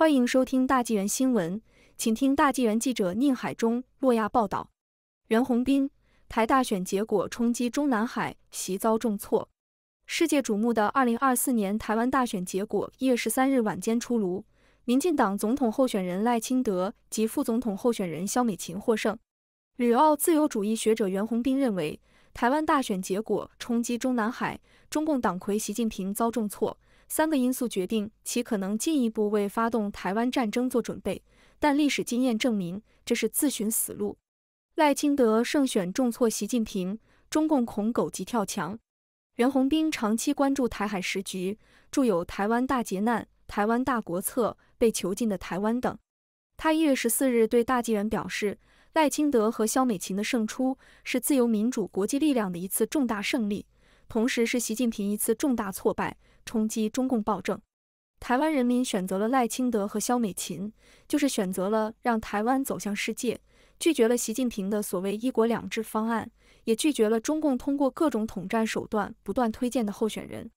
欢迎收听大纪元新闻，请听大纪元记者宁海中、洛亚报道。袁宏斌，台大选结果冲击中南海，席遭重挫。世界瞩目的2024年台湾大选结果，1月13日晚间出炉，民进党总统候选人赖清德及副总统候选人肖美琴获胜。旅澳自由主义学者袁宏斌认为，台湾大选结果冲击中南海，中共党魁习近平遭重挫。三个因素决定其可能进一步为发动台湾战争做准备，但历史经验证明这是自寻死路。赖清德胜选重挫习近平，中共恐狗急跳墙。袁宏斌长期关注台海时局，著有《台湾大劫难》《台湾大国策》《被囚禁的台湾》等。他一月十四日对大纪元表示，赖清德和萧美琴的胜出是自由民主国际力量的一次重大胜利，同时是习近平一次重大挫败。冲击中共暴政，台湾人民选择了赖清德和萧美琴，就是选择了让台湾走向世界，拒绝了习近平的所谓“一国两制”方案，也拒绝了中共通过各种统战手段不断推荐的候选人。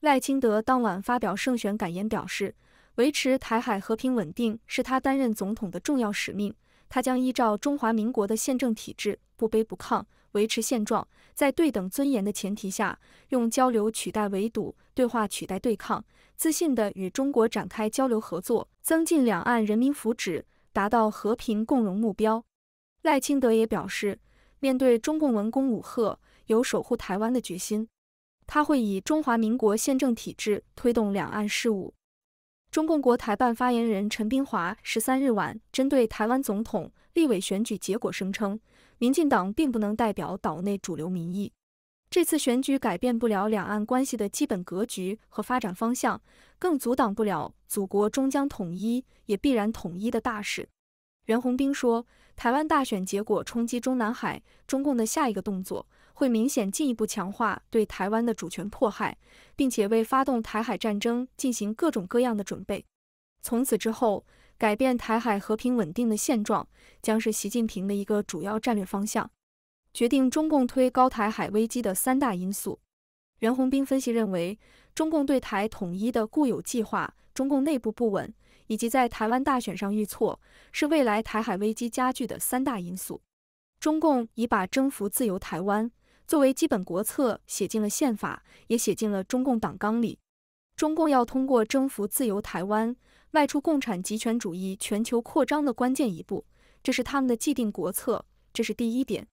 赖清德当晚发表胜选感言，表示维持台海和平稳定是他担任总统的重要使命，他将依照中华民国的宪政体制，不卑不亢。维持现状，在对等尊严的前提下，用交流取代围堵，对话取代对抗，自信地与中国展开交流合作，增进两岸人民福祉，达到和平共荣目标。赖清德也表示，面对中共文攻武赫，有守护台湾的决心，他会以中华民国宪政体制推动两岸事务。中共国台办发言人陈冰华十三日晚针对台湾总统、立委选举结果，声称民进党并不能代表岛内主流民意，这次选举改变不了两岸关系的基本格局和发展方向，更阻挡不了祖国终将统一、也必然统一的大事。袁宏兵说，台湾大选结果冲击中南海，中共的下一个动作。会明显进一步强化对台湾的主权迫害，并且为发动台海战争进行各种各样的准备。从此之后，改变台海和平稳定的现状，将是习近平的一个主要战略方向。决定中共推高台海危机的三大因素，袁宏斌分析认为，中共对台统一的固有计划、中共内部不稳以及在台湾大选上遇挫，是未来台海危机加剧的三大因素。中共已把征服自由台湾。作为基本国策写进了宪法，也写进了中共党纲里。中共要通过征服自由台湾，迈出共产集权主义全球扩张的关键一步，这是他们的既定国策，这是第一点。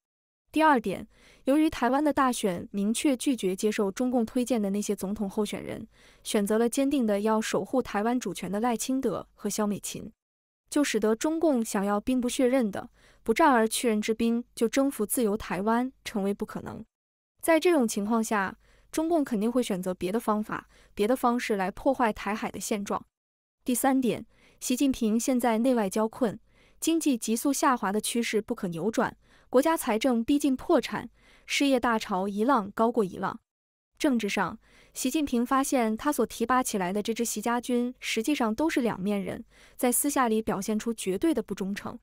第二点，由于台湾的大选明确拒绝接受中共推荐的那些总统候选人，选择了坚定的要守护台湾主权的赖清德和萧美琴。就使得中共想要兵不血刃的不战而屈人之兵就征服自由台湾成为不可能。在这种情况下，中共肯定会选择别的方法、别的方式来破坏台海的现状。第三点，习近平现在内外交困，经济急速下滑的趋势不可扭转，国家财政逼近破产，失业大潮一浪高过一浪。政治上，习近平发现他所提拔起来的这支习家军实际上都是两面人，在私下里表现出绝对的不忠诚。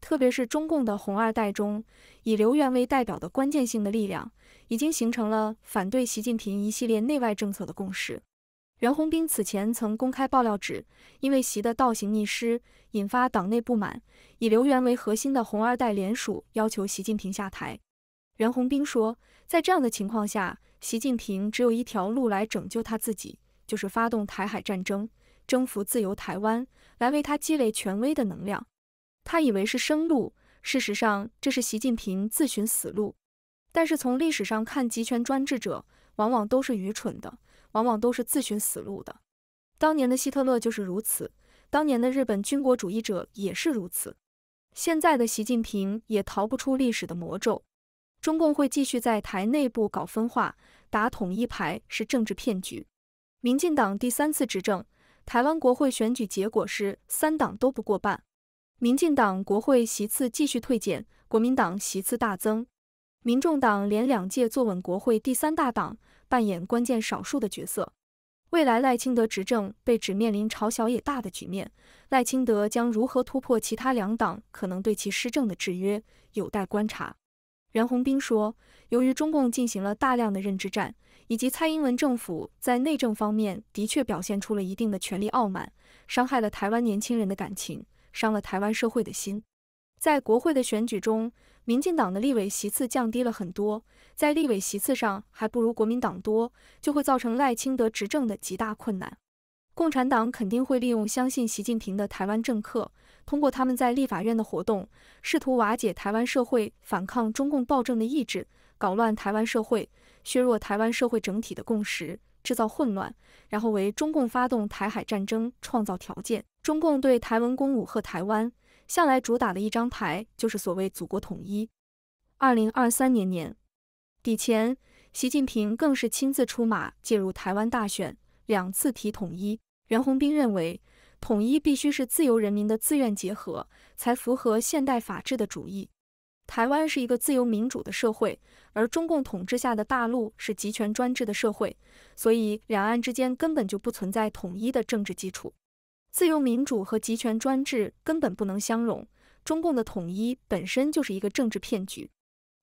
特别是中共的红二代中，以刘源为代表的关键性的力量，已经形成了反对习近平一系列内外政策的共识。袁宏兵此前曾公开爆料，指因为习的倒行逆施引发党内不满，以刘源为核心的红二代联署要求习近平下台。袁宏斌说，在这样的情况下，习近平只有一条路来拯救他自己，就是发动台海战争，征服自由台湾，来为他积累权威的能量。他以为是生路，事实上这是习近平自寻死路。但是从历史上看，集权专制者往往都是愚蠢的，往往都是自寻死路的。当年的希特勒就是如此，当年的日本军国主义者也是如此，现在的习近平也逃不出历史的魔咒。中共会继续在台内部搞分化，打统一牌是政治骗局。民进党第三次执政，台湾国会选举结果是三党都不过半，民进党国会席次继续退减，国民党席次大增，民众党连两届坐稳国会第三大党，扮演关键少数的角色。未来赖清德执政被指面临朝小野大的局面，赖清德将如何突破其他两党可能对其施政的制约，有待观察。袁宏斌说，由于中共进行了大量的认知战，以及蔡英文政府在内政方面的确表现出了一定的权力傲慢，伤害了台湾年轻人的感情，伤了台湾社会的心。在国会的选举中，民进党的立委席次降低了很多，在立委席次上还不如国民党多，就会造成赖清德执政的极大困难。共产党肯定会利用相信习近平的台湾政客。通过他们在立法院的活动，试图瓦解台湾社会反抗中共暴政的意志，搞乱台湾社会，削弱台湾社会整体的共识，制造混乱，然后为中共发动台海战争创造条件。中共对台湾公武和台湾向来主打的一张牌就是所谓祖国统一。二零二三年年底前，习近平更是亲自出马介入台湾大选，两次提统一。袁宏斌认为。统一必须是自由人民的自愿结合，才符合现代法治的主义。台湾是一个自由民主的社会，而中共统治下的大陆是集权专制的社会，所以两岸之间根本就不存在统一的政治基础。自由民主和集权专制根本不能相容，中共的统一本身就是一个政治骗局。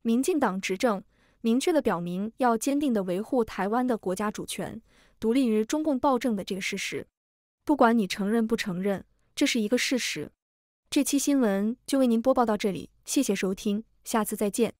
民进党执政明确的表明，要坚定的维护台湾的国家主权，独立于中共暴政的这个事实。不管你承认不承认，这是一个事实。这期新闻就为您播报到这里，谢谢收听，下次再见。